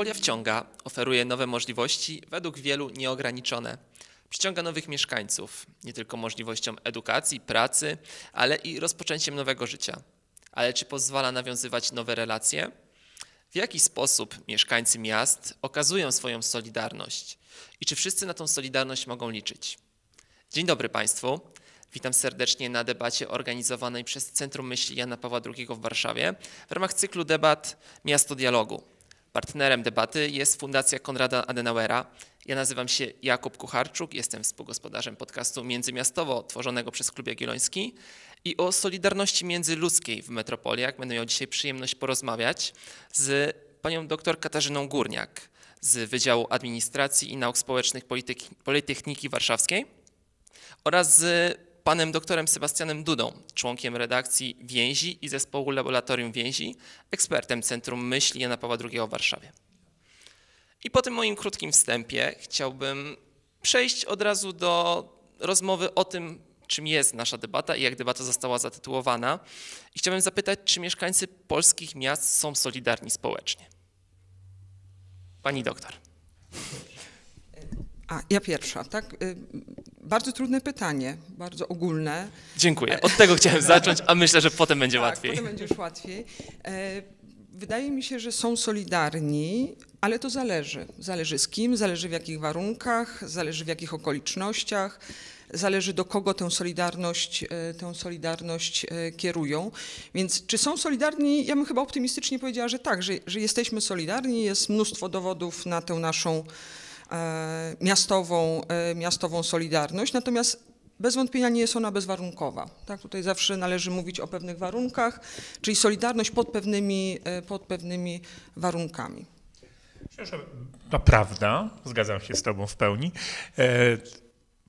Metropolia wciąga, oferuje nowe możliwości, według wielu nieograniczone. Przyciąga nowych mieszkańców, nie tylko możliwością edukacji, pracy, ale i rozpoczęciem nowego życia. Ale czy pozwala nawiązywać nowe relacje? W jaki sposób mieszkańcy miast okazują swoją solidarność i czy wszyscy na tą solidarność mogą liczyć? Dzień dobry Państwu. Witam serdecznie na debacie organizowanej przez Centrum Myśli Jana Pawła II w Warszawie w ramach cyklu debat Miasto Dialogu. Partnerem debaty jest Fundacja Konrada Adenauera. Ja nazywam się Jakub Kucharczuk, jestem współgospodarzem podcastu Międzymiastowo, tworzonego przez Klub Jagielloński i o solidarności międzyludzkiej w metropoliach będę miał dzisiaj przyjemność porozmawiać z panią dr Katarzyną Górniak z Wydziału Administracji i Nauk Społecznych Politechniki Warszawskiej oraz z panem doktorem Sebastianem Dudą, członkiem redakcji Więzi i zespołu Laboratorium Więzi, ekspertem Centrum Myśli Jana Pawła II w Warszawie. I po tym moim krótkim wstępie chciałbym przejść od razu do rozmowy o tym, czym jest nasza debata i jak debata została zatytułowana. I chciałbym zapytać, czy mieszkańcy polskich miast są solidarni społecznie? Pani doktor. A, ja pierwsza, tak? Y, bardzo trudne pytanie, bardzo ogólne. Dziękuję. Od tego chciałem zacząć, a myślę, że potem będzie tak, łatwiej. Potem będzie już łatwiej. E, wydaje mi się, że są solidarni, ale to zależy. Zależy z kim, zależy w jakich warunkach, zależy w jakich okolicznościach, zależy do kogo tę solidarność, e, tę solidarność e, kierują. Więc czy są solidarni? Ja bym chyba optymistycznie powiedziała, że tak, że, że jesteśmy solidarni. Jest mnóstwo dowodów na tę naszą E, miastową, e, miastową Solidarność. Natomiast bez wątpienia nie jest ona bezwarunkowa. Tak, tutaj zawsze należy mówić o pewnych warunkach, czyli solidarność pod pewnymi, e, pod pewnymi warunkami. To prawda, zgadzam się z Tobą w pełni.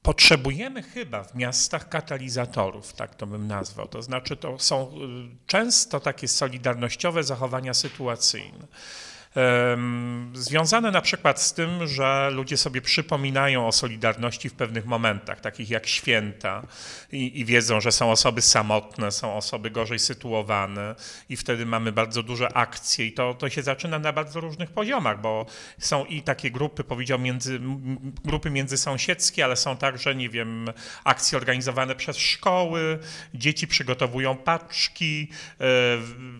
Potrzebujemy chyba w miastach katalizatorów, tak to bym nazwał. To znaczy, to są często takie solidarnościowe zachowania sytuacyjne związane na przykład z tym, że ludzie sobie przypominają o Solidarności w pewnych momentach, takich jak święta i, i wiedzą, że są osoby samotne, są osoby gorzej sytuowane i wtedy mamy bardzo duże akcje i to, to się zaczyna na bardzo różnych poziomach, bo są i takie grupy, powiedział, między, grupy międzysąsiedzkie, ale są także, nie wiem, akcje organizowane przez szkoły, dzieci przygotowują paczki, e,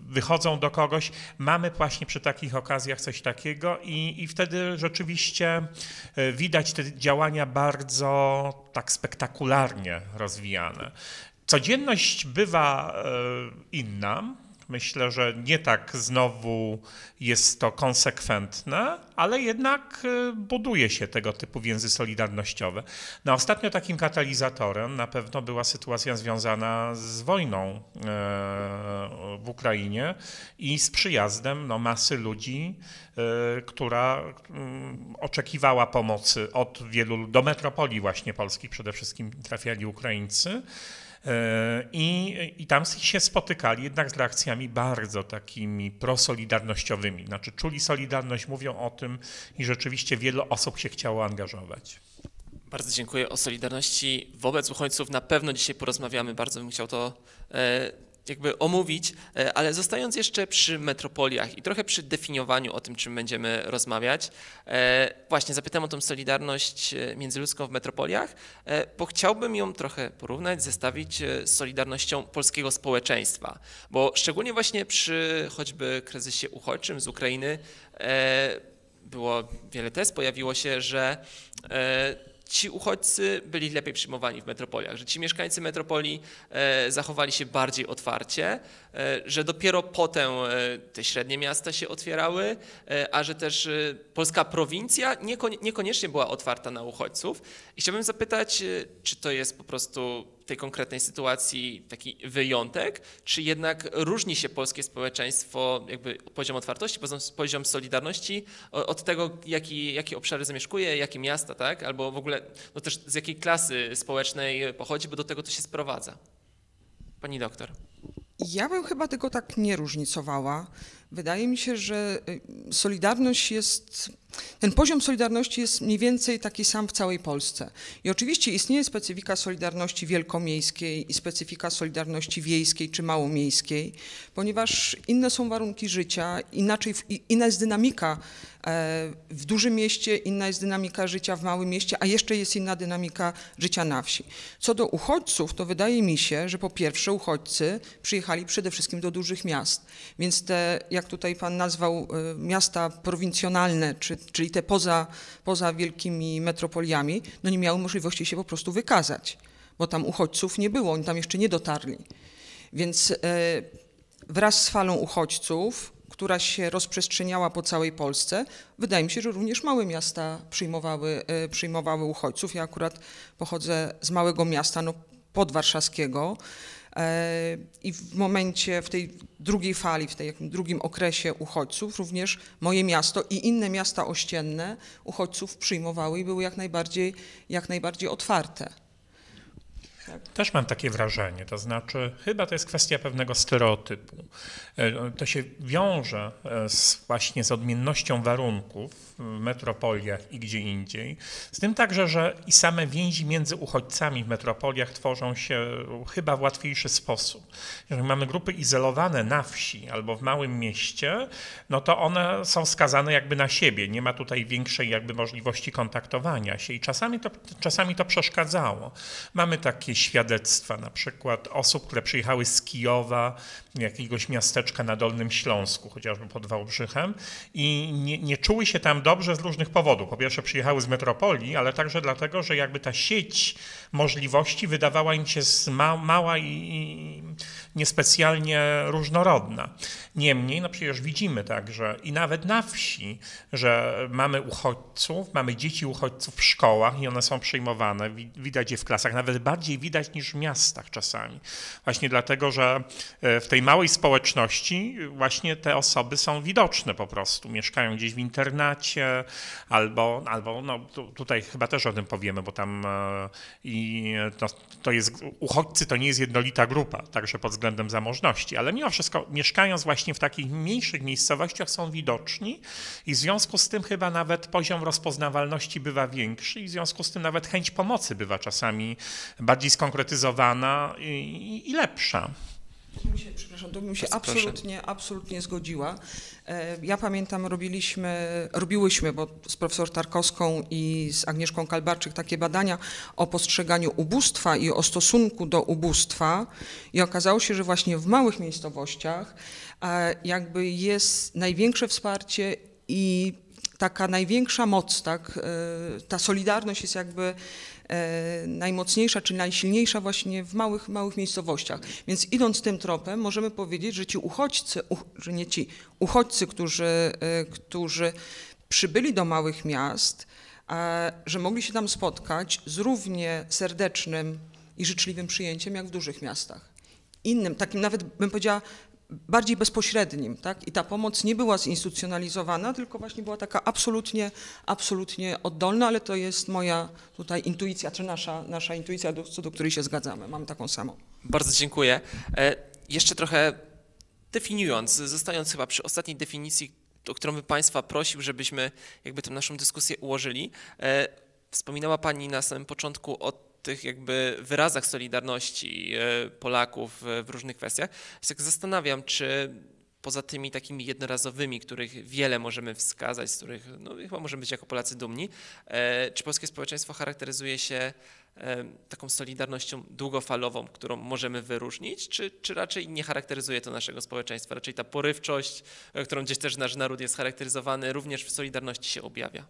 wychodzą do kogoś. Mamy właśnie przy takich okazjach okazjach coś takiego i, i wtedy rzeczywiście e, widać te działania bardzo tak spektakularnie rozwijane. Codzienność bywa e, inna, Myślę, że nie tak znowu jest to konsekwentne, ale jednak y, buduje się tego typu więzy solidarnościowe. No, ostatnio takim katalizatorem na pewno była sytuacja związana z wojną e, w Ukrainie i z przyjazdem no, masy ludzi, e, która mm, oczekiwała pomocy od wielu, do metropolii właśnie polskich przede wszystkim trafiali Ukraińcy. E, I, I tam się spotykali jednak z reakcjami bardzo takimi prosolidarnościowymi. Znaczy, czuli solidarność, mówią o tym i rzeczywiście wiele osób się chciało angażować. Bardzo dziękuję. O Solidarności wobec uchodźców na pewno dzisiaj porozmawiamy. Bardzo bym chciał to e, jakby omówić, e, ale zostając jeszcze przy metropoliach i trochę przy definiowaniu o tym, czym będziemy rozmawiać, e, właśnie zapytam o tą solidarność e, międzyludzką w metropoliach, bo chciałbym ją trochę porównać, zestawić z solidarnością polskiego społeczeństwa, bo szczególnie właśnie przy choćby kryzysie uchodźczym z Ukrainy było wiele test, pojawiło się, że ci uchodźcy byli lepiej przyjmowani w metropoliach, że ci mieszkańcy metropolii e, zachowali się bardziej otwarcie, E, że dopiero potem e, te średnie miasta się otwierały, e, a że też polska prowincja niekoniecznie była otwarta na uchodźców. I chciałbym zapytać, czy to jest po prostu w tej konkretnej sytuacji taki wyjątek, czy jednak różni się polskie społeczeństwo, jakby poziom otwartości, poziom solidarności od tego, jaki, jakie obszary zamieszkuje, jakie miasta, tak? Albo w ogóle no też z jakiej klasy społecznej pochodzi, bo do tego to się sprowadza. Pani doktor. Ja bym chyba tego tak nie różnicowała. Wydaje mi się, że y, Solidarność jest ten poziom solidarności jest mniej więcej taki sam w całej Polsce. I oczywiście istnieje specyfika solidarności wielkomiejskiej i specyfika solidarności wiejskiej czy małomiejskiej, ponieważ inne są warunki życia, inaczej, inna jest dynamika e, w dużym mieście, inna jest dynamika życia w małym mieście, a jeszcze jest inna dynamika życia na wsi. Co do uchodźców, to wydaje mi się, że po pierwsze uchodźcy przyjechali przede wszystkim do dużych miast, więc te, jak tutaj pan nazwał, e, miasta prowincjonalne, czy czyli te poza, poza wielkimi metropoliami, no nie miały możliwości się po prostu wykazać, bo tam uchodźców nie było, oni tam jeszcze nie dotarli. Więc e, wraz z falą uchodźców, która się rozprzestrzeniała po całej Polsce, wydaje mi się, że również małe miasta przyjmowały, e, przyjmowały uchodźców. Ja akurat pochodzę z małego miasta, no podwarszawskiego, E, I w momencie, w tej drugiej fali, w tej drugim okresie uchodźców, również moje miasto i inne miasta ościenne uchodźców przyjmowały i były jak najbardziej, jak najbardziej otwarte. Też mam takie wrażenie, to znaczy chyba to jest kwestia pewnego stereotypu. E, to się wiąże e, z, właśnie z odmiennością warunków w metropoliach i gdzie indziej. Z tym także, że i same więzi między uchodźcami w metropoliach tworzą się chyba w łatwiejszy sposób. Jeżeli mamy grupy izolowane na wsi albo w małym mieście, no to one są skazane jakby na siebie. Nie ma tutaj większej jakby możliwości kontaktowania się i czasami to, czasami to przeszkadzało. Mamy takie świadectwa, na przykład osób, które przyjechały z Kijowa, jakiegoś miasteczka na Dolnym Śląsku, chociażby pod Wałbrzychem, i nie, nie czuły się tam dobrze z różnych powodów. Po pierwsze, przyjechały z metropolii, ale także dlatego, że jakby ta sieć możliwości wydawała im się ma, mała i, i niespecjalnie różnorodna. Niemniej, no przecież widzimy także i nawet na wsi, że mamy uchodźców, mamy dzieci uchodźców w szkołach i one są przyjmowane, widać je w klasach, nawet bardziej widać, widać niż w miastach czasami. Właśnie dlatego, że e, w tej małej społeczności właśnie te osoby są widoczne po prostu. Mieszkają gdzieś w internacie albo, albo no, tutaj chyba też o tym powiemy, bo tam e, i e, to, to jest, uchodźcy to nie jest jednolita grupa, także pod względem zamożności, ale mimo wszystko mieszkając właśnie w takich mniejszych miejscowościach są widoczni i w związku z tym chyba nawet poziom rozpoznawalności bywa większy i w związku z tym nawet chęć pomocy bywa czasami bardziej skonkretyzowana i, i, i lepsza. Się, przepraszam, to bym się proszę, absolutnie, proszę. absolutnie zgodziła. E, ja pamiętam, robiliśmy, robiłyśmy, bo z profesor Tarkowską i z Agnieszką Kalbarczyk takie badania o postrzeganiu ubóstwa i o stosunku do ubóstwa i okazało się, że właśnie w małych miejscowościach e, jakby jest największe wsparcie i taka największa moc, tak, e, ta solidarność jest jakby E, najmocniejsza czy najsilniejsza właśnie w małych, małych miejscowościach. Więc idąc tym tropem możemy powiedzieć, że ci uchodźcy, że nie ci, uchodźcy, którzy, e, którzy przybyli do małych miast, że mogli się tam spotkać z równie serdecznym i życzliwym przyjęciem jak w dużych miastach. Innym, takim nawet bym powiedziała bardziej bezpośrednim. Tak? I ta pomoc nie była zinstytucjonalizowana, tylko właśnie była taka absolutnie, absolutnie oddolna, ale to jest moja tutaj intuicja, czy nasza, nasza intuicja, do, co do której się zgadzamy. Mam taką samą. Bardzo dziękuję. E, jeszcze trochę definiując, zostając chyba przy ostatniej definicji, o którą by Państwa prosił, żebyśmy jakby tę naszą dyskusję ułożyli. E, wspominała Pani na samym początku o tych jakby wyrazach solidarności e, Polaków e, w różnych kwestiach, się tak zastanawiam, czy poza tymi takimi jednorazowymi, których wiele możemy wskazać, z których no, chyba możemy być jako Polacy dumni, e, czy polskie społeczeństwo charakteryzuje się taką solidarnością długofalową, którą możemy wyróżnić, czy, czy raczej nie charakteryzuje to naszego społeczeństwa? Raczej ta porywczość, którą gdzieś też nasz naród jest charakteryzowany, również w Solidarności się objawia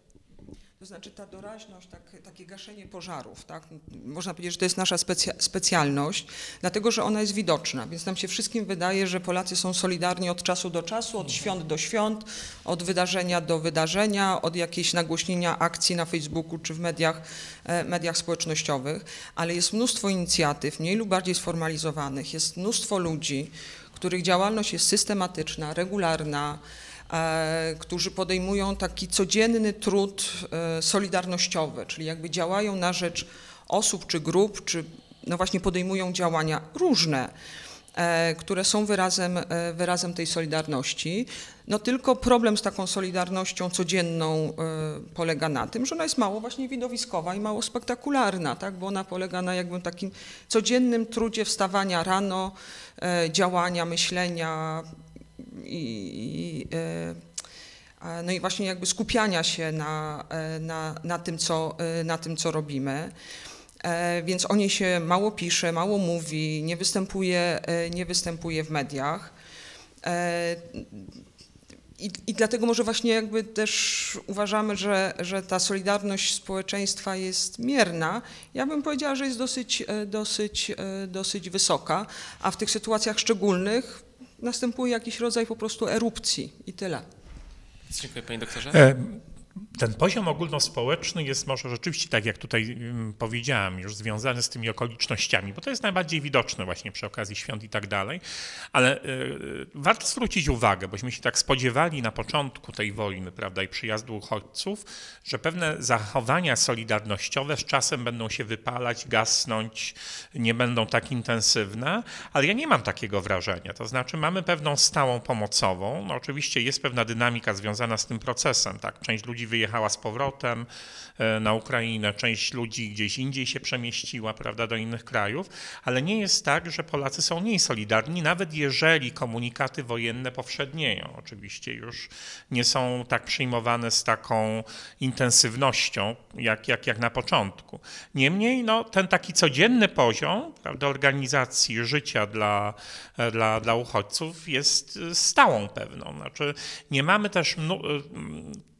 to znaczy ta doraźność, tak, takie gaszenie pożarów, tak? można powiedzieć, że to jest nasza specja specjalność, dlatego że ona jest widoczna, więc nam się wszystkim wydaje, że Polacy są solidarni od czasu do czasu, od świąt do świąt, od wydarzenia do wydarzenia, od jakiejś nagłośnienia akcji na Facebooku czy w mediach, e, mediach społecznościowych, ale jest mnóstwo inicjatyw, mniej lub bardziej sformalizowanych, jest mnóstwo ludzi, których działalność jest systematyczna, regularna, E, którzy podejmują taki codzienny trud e, solidarnościowy, czyli jakby działają na rzecz osób czy grup, czy no właśnie podejmują działania różne, e, które są wyrazem, wyrazem tej solidarności. No tylko problem z taką solidarnością codzienną polega na tym, że ona jest mało właśnie widowiskowa i mało spektakularna, tak? bo ona polega na jakby takim codziennym trudzie wstawania rano, działania, myślenia, i, e, no i właśnie jakby skupiania się na, e, na, na, tym, co, e, na tym, co robimy. Więc o niej się mało pisze, mało mówi, nie występuje, nie występuje w mediach. I, I, dlatego może właśnie jakby też uważamy, że, że ta solidarność społeczeństwa jest mierna. Ja bym powiedziała, że jest dosyć, dosyć, dosyć wysoka, a w tych sytuacjach szczególnych następuje jakiś rodzaj po prostu erupcji i tyle. Dziękuję panie doktorze. E ten poziom ogólnospołeczny jest może rzeczywiście, tak jak tutaj mm, powiedziałem, już związany z tymi okolicznościami, bo to jest najbardziej widoczne właśnie przy okazji świąt i tak dalej, ale e, warto zwrócić uwagę, bośmy się tak spodziewali na początku tej wojny, prawda, i przyjazdu uchodźców, że pewne zachowania solidarnościowe z czasem będą się wypalać, gasnąć, nie będą tak intensywne, ale ja nie mam takiego wrażenia. To znaczy mamy pewną stałą pomocową, no oczywiście jest pewna dynamika związana z tym procesem, tak, część ludzi ludzi wyjechała z powrotem e, na Ukrainę, część ludzi gdzieś indziej się przemieściła, prawda, do innych krajów, ale nie jest tak, że Polacy są mniej solidarni, nawet jeżeli komunikaty wojenne powszednieją. Oczywiście już nie są tak przyjmowane z taką intensywnością, jak, jak, jak na początku. Niemniej no, ten taki codzienny poziom prawda, organizacji życia dla, e, dla, dla uchodźców jest e, stałą pewną. Znaczy, nie mamy też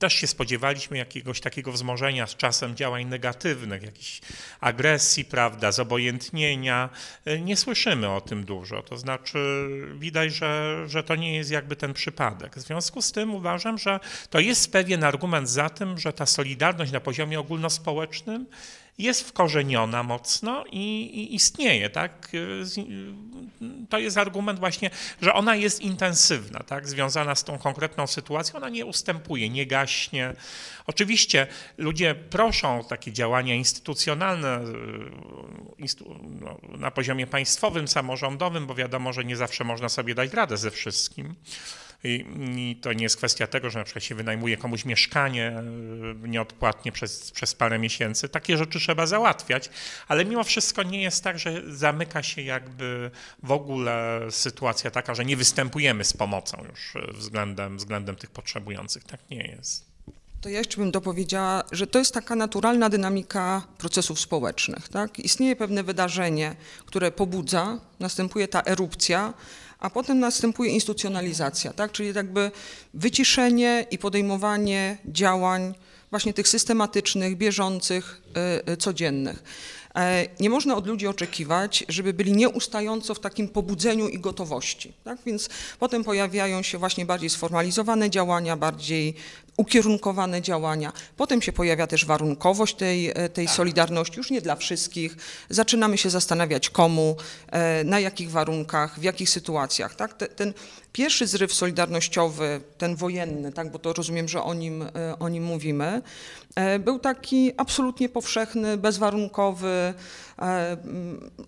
też się spodziewaliśmy jakiegoś takiego wzmożenia z czasem działań negatywnych, jakiejś agresji, prawda, zobojętnienia. Nie słyszymy o tym dużo, to znaczy widać, że, że to nie jest jakby ten przypadek. W związku z tym uważam, że to jest pewien argument za tym, że ta solidarność na poziomie ogólnospołecznym jest wkorzeniona mocno i, i istnieje, tak? To jest argument właśnie, że ona jest intensywna, tak? Związana z tą konkretną sytuacją, ona nie ustępuje, nie gaśnie. Oczywiście ludzie proszą o takie działania instytucjonalne e, no, na poziomie państwowym, samorządowym, bo wiadomo, że nie zawsze można sobie dać radę ze wszystkim. I, I, to nie jest kwestia tego, że na przykład się wynajmuje komuś mieszkanie e, nieodpłatnie przez, przez parę miesięcy. Takie rzeczy trzeba załatwiać, ale mimo wszystko nie jest tak, że zamyka się jakby w ogóle sytuacja taka, że nie występujemy z pomocą już e, względem, względem tych potrzebujących. Tak nie jest. To ja jeszcze bym dopowiedziała, że to jest taka naturalna dynamika procesów społecznych. Tak? Istnieje pewne wydarzenie, które pobudza, następuje ta erupcja, a potem następuje instytucjonalizacja, tak? czyli jakby wyciszenie i podejmowanie działań właśnie tych systematycznych, bieżących, e, e, codziennych. E, nie można od ludzi oczekiwać, żeby byli nieustająco w takim pobudzeniu i gotowości. Tak? Więc potem pojawiają się właśnie bardziej sformalizowane działania, bardziej ukierunkowane działania. Potem się pojawia też warunkowość tej, e, tej tak. solidarności, już nie dla wszystkich. Zaczynamy się zastanawiać komu, e, na jakich warunkach, w jakich sytuacjach. Tak? Ten pierwszy zryw solidarnościowy, ten wojenny, tak? bo to rozumiem, że o nim, e, o nim mówimy, był taki absolutnie powszechny, bezwarunkowy, E,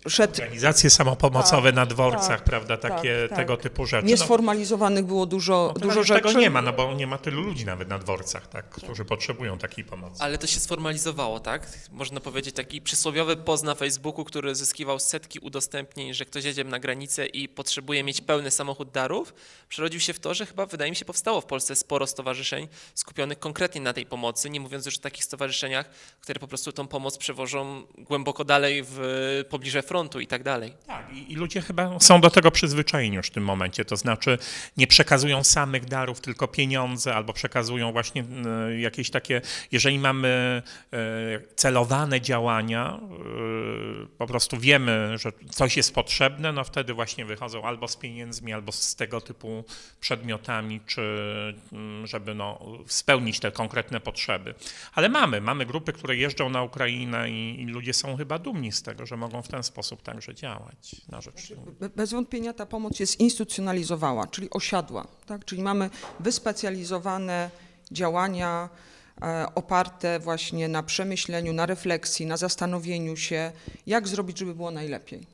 szedł... Organizacje samopomocowe tak, na dworcach, tak, prawda, tak, takie tak, tego typu rzeczy. No. Niesformalizowanych było dużo, no, dużo rzeczy. Tego nie ma, no bo nie ma tylu ludzi nawet na dworcach, tak, którzy potrzebują takiej pomocy. Ale to się sformalizowało, tak? Można powiedzieć taki przysłowiowy post na Facebooku, który zyskiwał setki udostępnień, że ktoś jedzie na granicę i potrzebuje mieć pełny samochód darów, przerodził się w to, że chyba wydaje mi się powstało w Polsce sporo stowarzyszeń skupionych konkretnie na tej pomocy, nie mówiąc już o takich stowarzyszeniach, które po prostu tą pomoc przewożą głęboko dalej w y, pobliże frontu i tak dalej. Tak, i, i ludzie chyba są do tego przyzwyczajeni już w tym momencie, to znaczy nie przekazują samych darów, tylko pieniądze albo przekazują właśnie y, jakieś takie, jeżeli mamy y, celowane działania, po prostu wiemy, że coś jest potrzebne, no wtedy właśnie wychodzą albo z pieniędzmi, albo z tego typu przedmiotami, czy mm, żeby no, spełnić te konkretne potrzeby. Ale mamy, mamy grupy, które jeżdżą na Ukrainę i, i ludzie są chyba dumni dumni z tego, że mogą w ten sposób także działać na rzecz. Znaczy, bez wątpienia ta pomoc jest instytucjonalizowała, czyli osiadła. Tak? Czyli mamy wyspecjalizowane działania e, oparte właśnie na przemyśleniu, na refleksji, na zastanowieniu się, jak zrobić, żeby było najlepiej.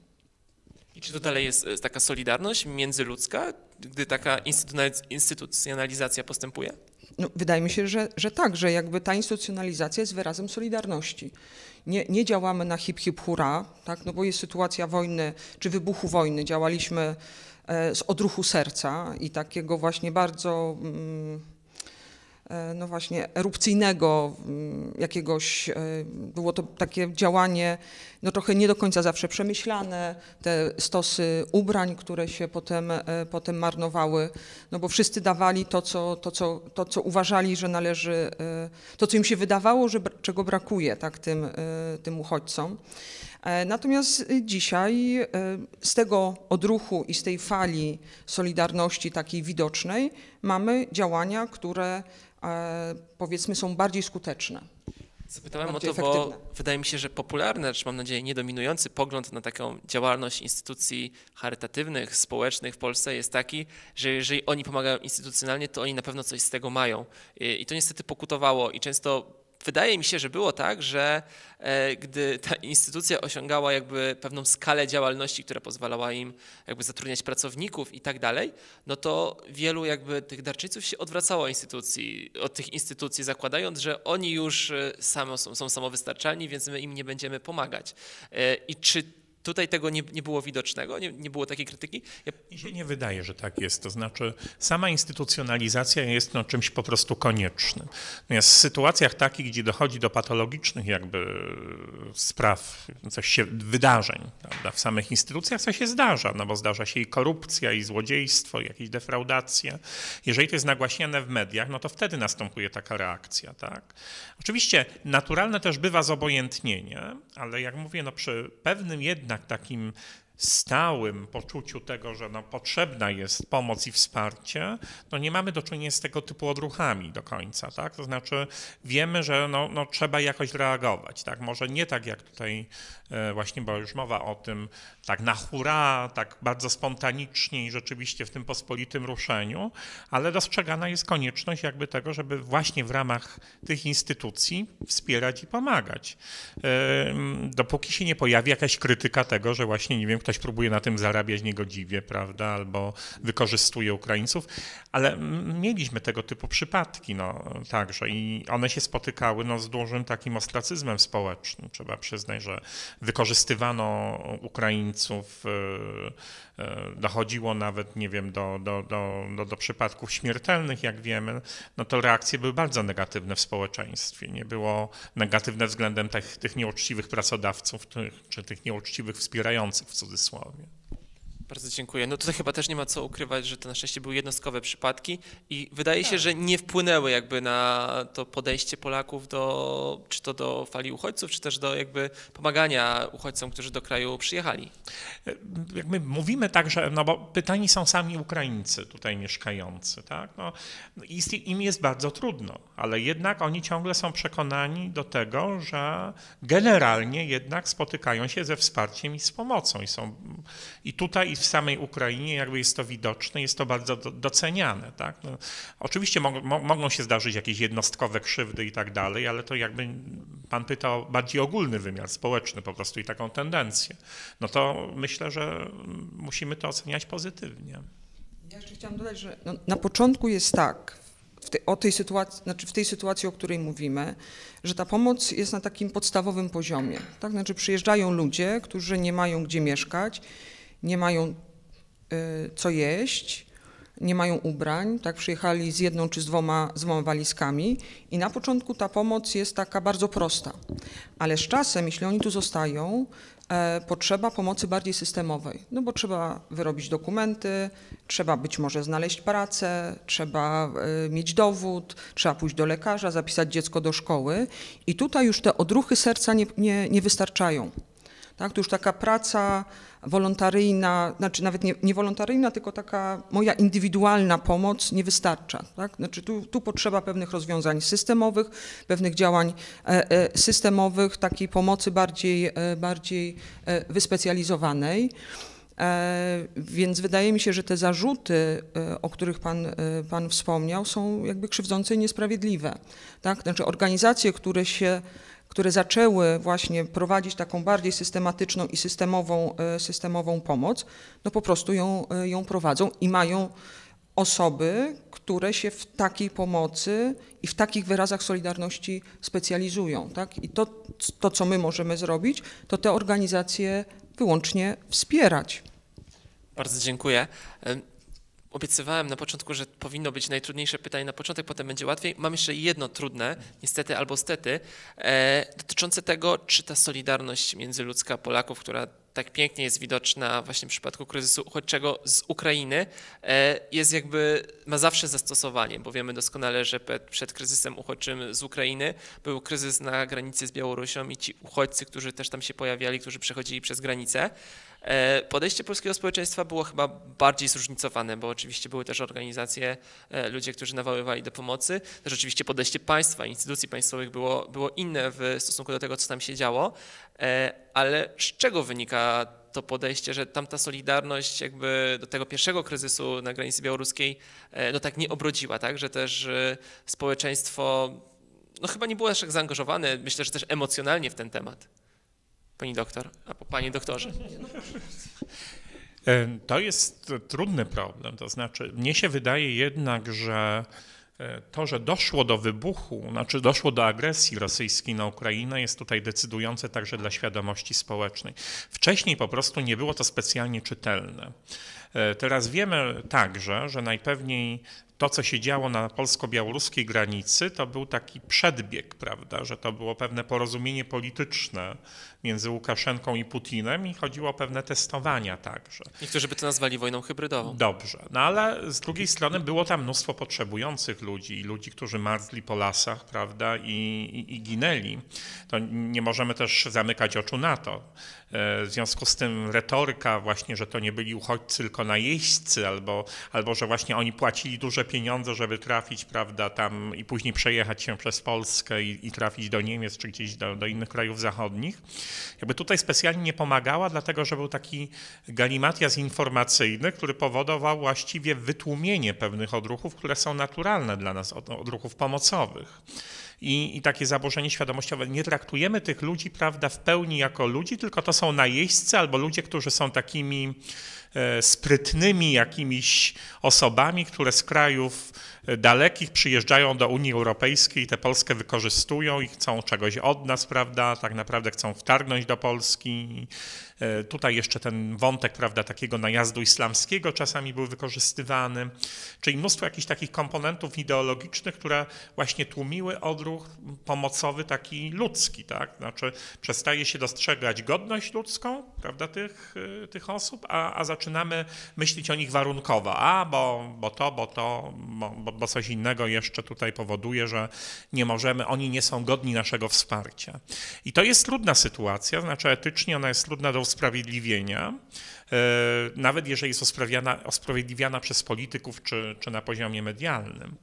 I czy to dalej jest taka solidarność międzyludzka, gdy taka instytucjonalizacja postępuje? No, wydaje mi się, że, że tak, że jakby ta instytucjonalizacja jest wyrazem solidarności. Nie, nie działamy na hip hip hura, tak? no bo jest sytuacja wojny czy wybuchu wojny. Działaliśmy e, z odruchu serca i takiego właśnie bardzo. Mm, E, no właśnie erupcyjnego mm, jakiegoś, e, było to takie działanie no trochę nie do końca zawsze przemyślane, te stosy ubrań, które się potem, e, potem marnowały, no bo wszyscy dawali to co, to, co, to, co uważali, że należy, to co im się wydawało, że, czego brakuje tak, tym, tym uchodźcom. E, natomiast y, dzisiaj y, z tego odruchu i z tej fali solidarności takiej widocznej mamy działania, które e, powiedzmy są bardziej skuteczne. Zapytałem o to, efektywne. bo wydaje mi się, że popularny, czy mam nadzieję niedominujący pogląd na taką działalność instytucji charytatywnych, społecznych w Polsce jest taki, że jeżeli oni pomagają instytucjonalnie, to oni na pewno coś z tego mają. I to niestety pokutowało i często wydaje mi się, że było tak, że e, gdy ta instytucja osiągała jakby pewną skalę działalności, która pozwalała im jakby zatrudniać pracowników i tak dalej, no to wielu jakby tych darczyńców się odwracało instytucji, od tych instytucji, zakładając, że oni już e, samo są, są samowystarczalni, więc my im nie będziemy pomagać. E, I czy Tutaj tego nie, nie było widocznego, nie, nie było takiej krytyki. Ja... Mi się nie wydaje, że tak jest. To znaczy, sama instytucjonalizacja jest no, czymś po prostu koniecznym. Natomiast w sytuacjach takich, gdzie dochodzi do patologicznych jakby spraw, coś się, wydarzeń prawda, w samych instytucjach, co się zdarza, no bo zdarza się i korupcja, i złodziejstwo, i jakieś defraudacje. Jeżeli to jest nagłaśniane w mediach, no to wtedy następuje taka reakcja. Tak? Oczywiście naturalne też bywa zobojętnienie, ale jak mówię, no przy pewnym jednak jednak takim stałym poczuciu tego, że no, potrzebna jest pomoc i wsparcie, no nie mamy do czynienia z tego typu odruchami do końca, tak? To znaczy wiemy, że no, no trzeba jakoś reagować, tak? Może nie tak jak tutaj e, właśnie była już mowa o tym, tak na hura, tak bardzo spontanicznie i rzeczywiście w tym pospolitym ruszeniu, ale dostrzegana jest konieczność jakby tego, żeby właśnie w ramach tych instytucji wspierać i pomagać. E, dopóki się nie pojawi jakaś krytyka tego, że właśnie, nie wiem, ktoś próbuje na tym zarabiać niegodziwie, prawda, albo wykorzystuje Ukraińców, ale mieliśmy tego typu przypadki no, także i one się spotykały no, z dużym takim ostracyzmem społecznym. Trzeba przyznać, że wykorzystywano Ukraińców y, E, dochodziło nawet, nie wiem, do, do, do, do, do przypadków śmiertelnych, jak wiemy, no to reakcje były bardzo negatywne w społeczeństwie. Nie było negatywne względem tych, tych nieuczciwych pracodawców, tych, czy tych nieuczciwych wspierających w cudzysłowie. Bardzo dziękuję. No tutaj chyba też nie ma co ukrywać, że to na szczęście były jednostkowe przypadki i wydaje tak. się, że nie wpłynęły jakby na to podejście Polaków do, czy to do fali uchodźców, czy też do jakby pomagania uchodźcom, którzy do kraju przyjechali. E, Jak my mówimy także, no bo pytani są sami Ukraińcy tutaj mieszkający, tak? No, im jest bardzo trudno, ale jednak oni ciągle są przekonani do tego, że generalnie jednak spotykają się ze wsparciem i z pomocą i są i tutaj i w samej Ukrainie jakby jest to widoczne, jest to bardzo doceniane. Tak? No, oczywiście mo, mogą się zdarzyć jakieś jednostkowe krzywdy i tak dalej, ale to jakby pan pytał o bardziej ogólny wymiar społeczny po prostu i taką tendencję. No to myślę, że musimy to oceniać pozytywnie. Ja jeszcze chciałam dodać, że no, na początku jest tak, w, te, o tej sytuacji, znaczy w tej sytuacji, o której mówimy, że ta pomoc jest na takim podstawowym poziomie. Tak? Znaczy przyjeżdżają ludzie, którzy nie mają gdzie mieszkać nie mają y, co jeść, nie mają ubrań, tak przyjechali z jedną czy z dwoma, z dwoma walizkami i na początku ta pomoc jest taka bardzo prosta, ale z czasem, jeśli oni tu zostają, e, potrzeba pomocy bardziej systemowej, no bo trzeba wyrobić dokumenty, trzeba być może znaleźć pracę, trzeba e, mieć dowód, trzeba pójść do lekarza, zapisać dziecko do szkoły i tutaj już te odruchy serca nie, nie, nie wystarczają. Tak? To już taka praca wolontaryjna, znaczy nawet nie, nie wolontaryjna, tylko taka moja indywidualna pomoc nie wystarcza. Tak? Znaczy tu, tu potrzeba pewnych rozwiązań systemowych, pewnych działań e, e, systemowych, takiej pomocy bardziej, e, bardziej wyspecjalizowanej. Więc wydaje mi się, że te zarzuty, o których pan, pan wspomniał, są jakby krzywdzące i niesprawiedliwe. Tak? Znaczy organizacje, które się które zaczęły właśnie prowadzić taką bardziej systematyczną i systemową, e, systemową pomoc, no po prostu ją, e, ją prowadzą i mają osoby, które się w takiej pomocy i w takich wyrazach solidarności specjalizują. Tak? I to, to, co my możemy zrobić, to te organizacje wyłącznie wspierać. Bardzo dziękuję. E, obiecywałem na początku, że powinno być najtrudniejsze pytanie na początek, potem będzie łatwiej. Mam jeszcze jedno trudne, niestety albo stety, e, dotyczące tego, czy ta solidarność międzyludzka Polaków, która tak pięknie jest widoczna właśnie w przypadku kryzysu uchodźczego z Ukrainy, e, jest jakby, ma zawsze zastosowanie, bo wiemy doskonale, że przed kryzysem uchodźczym z Ukrainy był kryzys na granicy z Białorusią i ci uchodźcy, którzy też tam się pojawiali, którzy przechodzili przez granicę, E, podejście polskiego społeczeństwa było chyba bardziej zróżnicowane, bo oczywiście były też organizacje, e, ludzie, którzy nawoływali do pomocy. Też oczywiście podejście państwa, instytucji państwowych było, było inne w stosunku do tego, co tam się działo. E, ale z czego wynika to podejście, że tamta solidarność jakby do tego pierwszego kryzysu na granicy białoruskiej no tak nie obrodziła, tak? Że też społeczeństwo no chyba nie było aż tak zaangażowane, myślę, że też emocjonalnie w ten temat. Pani doktor, a po panie doktorze. E, to jest trudny problem. To znaczy, mnie się wydaje jednak, że e, to, że doszło do wybuchu, znaczy doszło do agresji rosyjskiej na Ukrainę, jest tutaj decydujące także dla świadomości społecznej. Wcześniej po prostu nie było to specjalnie czytelne. E, teraz wiemy także, że najpewniej to, co się działo na polsko-białoruskiej granicy, to był taki przedbieg, prawda, że to było pewne porozumienie polityczne między Łukaszenką i Putinem i chodziło o pewne testowania także. Niektórzy by to nazwali wojną hybrydową. Dobrze, no ale z drugiej strony było tam mnóstwo potrzebujących ludzi i ludzi, którzy marzli po lasach, prawda, i, i, i ginęli. To nie możemy też zamykać oczu na to. E, w związku z tym retoryka właśnie, że to nie byli uchodźcy, tylko najeźdźcy, albo, albo że właśnie oni płacili duże pieniądze, żeby trafić, prawda, tam i później przejechać się przez Polskę i, i trafić do Niemiec czy gdzieś do, do, innych krajów zachodnich. Jakby tutaj specjalnie nie pomagała, dlatego że był taki galimatias informacyjny, który powodował właściwie wytłumienie pewnych odruchów, które są naturalne dla nas, odruchów pomocowych. I, i, takie zaburzenie świadomościowe. Nie traktujemy tych ludzi, prawda, w pełni jako ludzi, tylko to są najeźdźcy albo ludzie, którzy są takimi E, sprytnymi jakimiś osobami, które z krajów e, dalekich przyjeżdżają do Unii Europejskiej i tę Polskę wykorzystują i chcą czegoś od nas, prawda? Tak naprawdę chcą wtargnąć do Polski E, tutaj jeszcze ten wątek prawda, takiego najazdu islamskiego czasami był wykorzystywany, czyli mnóstwo jakichś takich komponentów ideologicznych, które właśnie tłumiły odruch pomocowy taki ludzki. Tak? Znaczy przestaje się dostrzegać godność ludzką prawda, tych, e, tych osób, a, a zaczynamy myśleć o nich warunkowo. A, bo, bo to, bo to, bo, bo coś innego jeszcze tutaj powoduje, że nie możemy, oni nie są godni naszego wsparcia. I to jest trudna sytuacja, znaczy etycznie ona jest trudna do usprawiedliwienia, e, nawet jeżeli jest usprawiedliwiana przez polityków czy, czy na poziomie medialnym.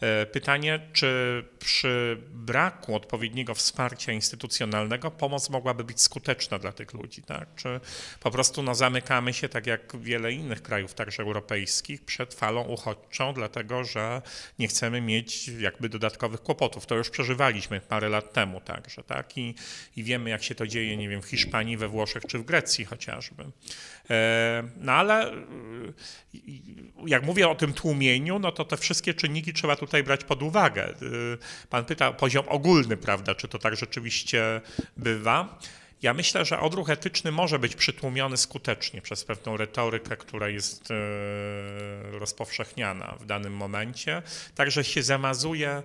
E, pytanie, czy przy braku odpowiedniego wsparcia instytucjonalnego pomoc mogłaby być skuteczna dla tych ludzi? Tak? Czy po prostu no, zamykamy się, tak jak wiele innych krajów, także europejskich, przed falą uchodźczą, dlatego że nie chcemy mieć jakby dodatkowych kłopotów. To już przeżywaliśmy parę lat temu także. Tak? I, i wiemy, jak się to dzieje, nie wiem, w Hiszpanii, we Włoszech czy w Grecji. Grecji chociażby. E, no ale e, jak mówię o tym tłumieniu, no to te wszystkie czynniki trzeba tutaj brać pod uwagę. E, pan pyta poziom ogólny, prawda, czy to tak rzeczywiście bywa. Ja myślę, że odruch etyczny może być przytłumiony skutecznie przez pewną retorykę, która jest rozpowszechniana w danym momencie. Także się zamazuje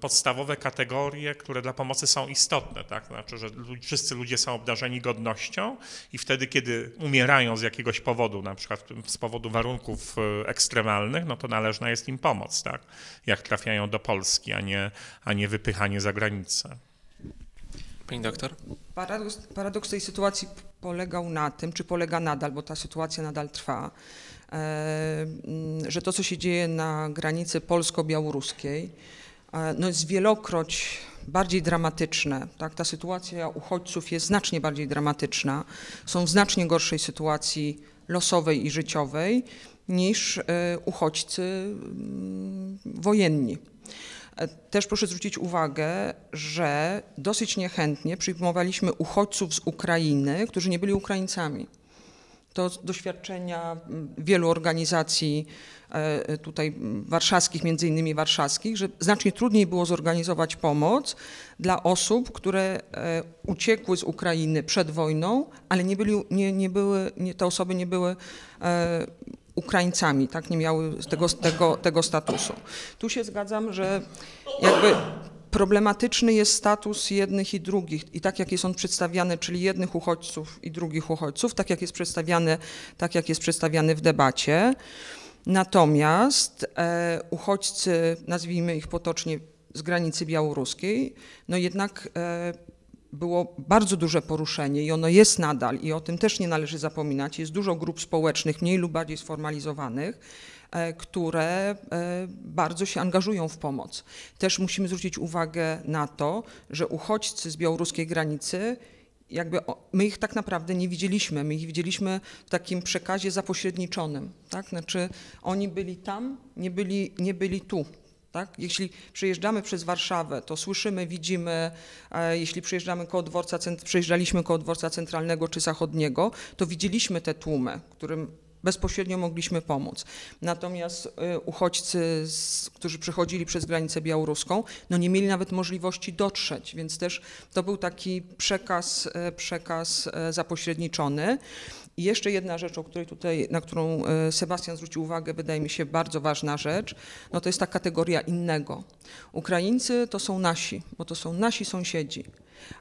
podstawowe kategorie, które dla pomocy są istotne. Tak? Znaczy, że wszyscy ludzie są obdarzeni godnością i wtedy, kiedy umierają z jakiegoś powodu, na przykład z powodu warunków e, ekstremalnych, no to należna jest im pomoc, tak? jak trafiają do Polski, a nie, a nie wypychanie za granicę. Pani doktor? Paradoks, paradoks tej sytuacji polegał na tym, czy polega nadal, bo ta sytuacja nadal trwa, E, że to, co się dzieje na granicy polsko-białoruskiej, e, no jest wielokroć bardziej dramatyczne. Tak? Ta sytuacja uchodźców jest znacznie bardziej dramatyczna, są w znacznie gorszej sytuacji losowej i życiowej niż e, uchodźcy mm, wojenni. Też proszę zwrócić uwagę, że dosyć niechętnie przyjmowaliśmy uchodźców z Ukrainy, którzy nie byli Ukraińcami. To doświadczenia mm, wielu organizacji e, e, tutaj mm, warszawskich, między innymi warszawskich, że znacznie trudniej było zorganizować pomoc dla osób, które e, uciekły z Ukrainy przed wojną, ale nie byli, nie, nie były, nie, te osoby nie były Ukraińcami, tak, nie miały tego, tego, tego statusu. Tu się zgadzam, że jakby problematyczny jest status jednych i drugich i tak jak jest on przedstawiany, czyli jednych uchodźców i drugich uchodźców, tak jak jest przedstawiany, tak jak jest przedstawiany w debacie. Natomiast e, uchodźcy, nazwijmy ich potocznie z granicy białoruskiej, no jednak e, było bardzo duże poruszenie i ono jest nadal i o tym też nie należy zapominać. Jest dużo grup społecznych, mniej lub bardziej sformalizowanych, E, które e, bardzo się angażują w pomoc. Też musimy zwrócić uwagę na to, że uchodźcy z białoruskiej granicy jakby my ich tak naprawdę nie widzieliśmy. My ich widzieliśmy w takim przekazie zapośredniczonym. Tak? Znaczy oni byli tam, nie byli, nie byli tu. Tak? Jeśli przejeżdżamy przez Warszawę, to słyszymy, widzimy, e, jeśli przejeżdżamy koło dworca, przejeżdżaliśmy koło dworca centralnego czy zachodniego, to widzieliśmy te tłumy, którym bezpośrednio mogliśmy pomóc. Natomiast y, uchodźcy, którzy przechodzili przez granicę białoruską, no nie mieli nawet możliwości dotrzeć, więc też to był taki przekaz, y, przekaz y, zapośredniczony. I jeszcze jedna rzecz, o której tutaj, na którą Sebastian zwrócił uwagę, wydaje mi się bardzo ważna rzecz, no to jest ta kategoria innego. Ukraińcy to są nasi, bo to są nasi sąsiedzi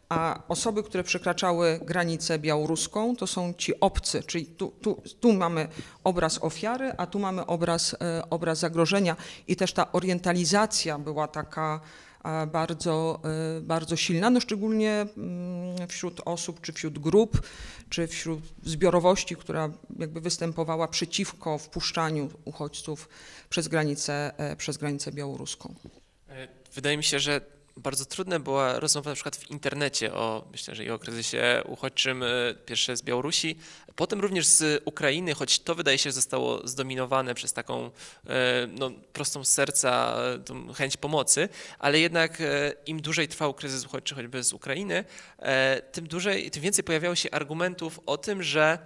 a osoby, które przekraczały granicę białoruską, to są ci obcy, czyli tu, tu, tu mamy obraz ofiary, a tu mamy obraz, e, obraz zagrożenia i też ta orientalizacja była taka e, bardzo, e, bardzo silna, no szczególnie mm, wśród osób, czy wśród grup, czy wśród zbiorowości, która jakby występowała przeciwko wpuszczaniu uchodźców przez granicę, przez granicę białoruską. Wydaje mi się, że bardzo trudna była rozmowa na przykład w internecie o, myślę, że i o kryzysie uchodźczym, e, pierwsze z Białorusi, potem również z Ukrainy, choć to wydaje się zostało zdominowane przez taką e, no, prostą z serca e, chęć pomocy, ale jednak im dłużej trwał kryzys uchodźczy choćby z Ukrainy, tym, dłużej, tym więcej pojawiało się argumentów o tym, że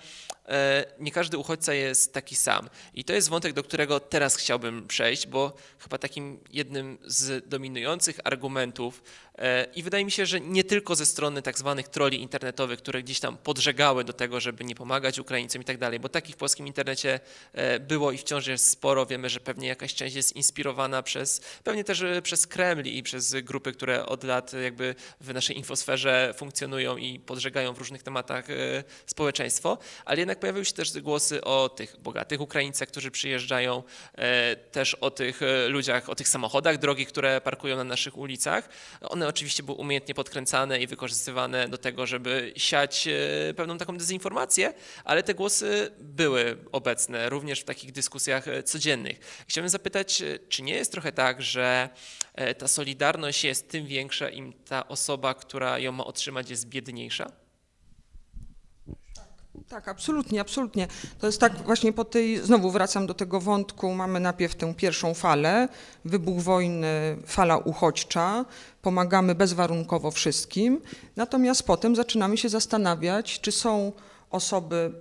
E, nie każdy uchodźca jest taki sam. I to jest wątek, do którego teraz chciałbym przejść, bo chyba takim jednym z dominujących argumentów E, I wydaje mi się, że nie tylko ze strony tak zwanych troli internetowych, które gdzieś tam podżegały do tego, żeby nie pomagać Ukraińcom i tak dalej, bo takich w polskim internecie e, było i wciąż jest sporo. Wiemy, że pewnie jakaś część jest inspirowana przez, pewnie też e, przez Kreml i przez grupy, które od lat jakby w naszej infosferze funkcjonują i podżegają w różnych tematach społeczeństwo, ale jednak pojawiły się też głosy o tych bogatych Ukraińcach, którzy przyjeżdżają, też o tych ludziach, o tych samochodach drogich, które parkują na naszych ulicach. One oczywiście były umiejętnie podkręcane i wykorzystywane do tego, żeby siać e, pewną taką dezinformację, ale te głosy były obecne również w takich dyskusjach e, codziennych. Chciałbym zapytać, e, czy nie jest trochę tak, że ta solidarność jest tym większa, im ta osoba, która ją ma otrzymać, jest biedniejsza? Tak, absolutnie, absolutnie. To jest tak właśnie po tej, znowu wracam do tego wątku, mamy najpierw tę pierwszą falę, wybuch wojny, fala uchodźcza, pomagamy bezwarunkowo wszystkim, natomiast potem zaczynamy się zastanawiać, czy są osoby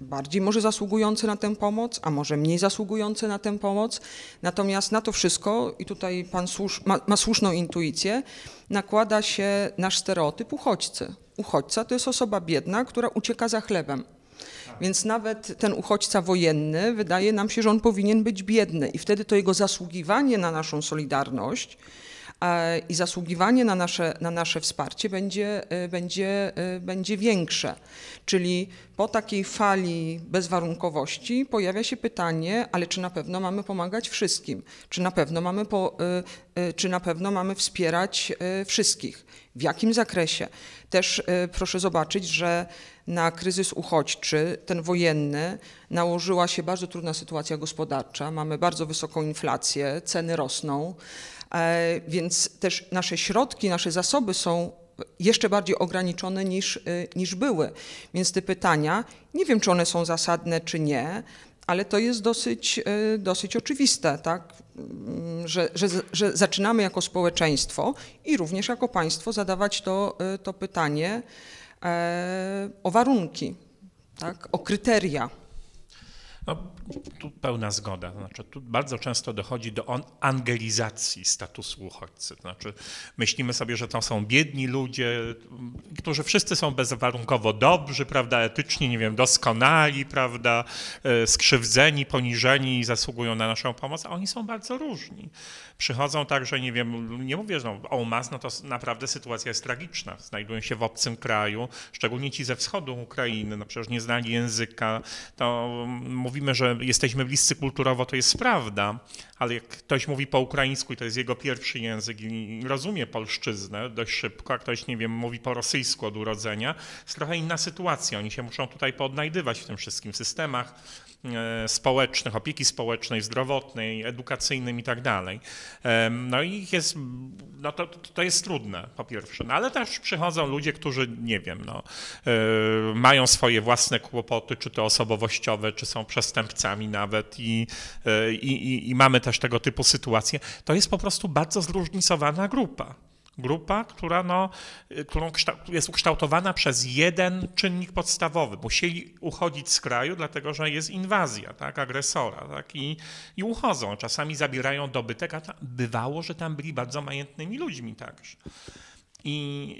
bardziej może zasługujące na tę pomoc, a może mniej zasługujące na tę pomoc. Natomiast na to wszystko, i tutaj pan słusz, ma, ma słuszną intuicję, nakłada się nasz stereotyp uchodźcy uchodźca to jest osoba biedna, która ucieka za chlebem. Więc nawet ten uchodźca wojenny, wydaje nam się, że on powinien być biedny i wtedy to jego zasługiwanie na naszą solidarność i zasługiwanie na nasze, na nasze wsparcie będzie, y, będzie, y, będzie większe. Czyli po takiej fali bezwarunkowości pojawia się pytanie, ale czy na pewno mamy pomagać wszystkim? Czy na pewno mamy, po, y, czy na pewno mamy wspierać wszystkich? W jakim zakresie? Też proszę zobaczyć, że na kryzys uchodźczy, ten wojenny, nałożyła się bardzo trudna sytuacja gospodarcza. Mamy bardzo wysoką inflację, ceny rosną. E, więc też nasze środki, nasze zasoby są jeszcze bardziej ograniczone niż, e, niż były. Więc te pytania, nie wiem czy one są zasadne czy nie, ale to jest dosyć, e, dosyć oczywiste, tak? Mm, że, że, że zaczynamy jako społeczeństwo i również jako państwo zadawać to, to pytanie o warunki, tak? o kryteria. No, tu pełna zgoda. Znaczy, tu bardzo często dochodzi do angelizacji statusu uchodźcy. Znaczy, myślimy sobie, że to są biedni ludzie, którzy wszyscy są bezwarunkowo dobrzy, prawda, etycznie, nie wiem, doskonali, prawda, e, skrzywdzeni, poniżeni i zasługują na naszą pomoc, a oni są bardzo różni. Przychodzą także, nie wiem, nie mówię, że no, o mas, no to naprawdę sytuacja jest tragiczna. Znajdują się w obcym kraju, szczególnie ci ze wschodu Ukrainy, no przecież nie znali języka, to mm, mówimy, że jesteśmy bliscy kulturowo, to jest prawda, ale jak ktoś mówi po ukraińsku i to jest jego pierwszy język i rozumie polszczyznę dość szybko, a ktoś, nie wiem, mówi po rosyjsku od urodzenia, jest trochę inna sytuacja. Oni się muszą tutaj poodnajdywać w tym wszystkim systemach, E, społecznych, opieki społecznej, zdrowotnej, edukacyjnym i tak dalej. No i jest, no to, to jest trudne po pierwsze, no ale też przychodzą ludzie, którzy nie wiem, no, e, mają swoje własne kłopoty, czy to osobowościowe, czy są przestępcami nawet i, e, i, i, i mamy też tego typu sytuacje. To jest po prostu bardzo zróżnicowana grupa. Grupa, która no, y, którą jest ukształtowana przez jeden czynnik podstawowy. Musieli uchodzić z kraju, dlatego że jest inwazja tak, agresora tak, i, i uchodzą. Czasami zabierają dobytek, a tam, bywało, że tam byli bardzo majętnymi ludźmi także. I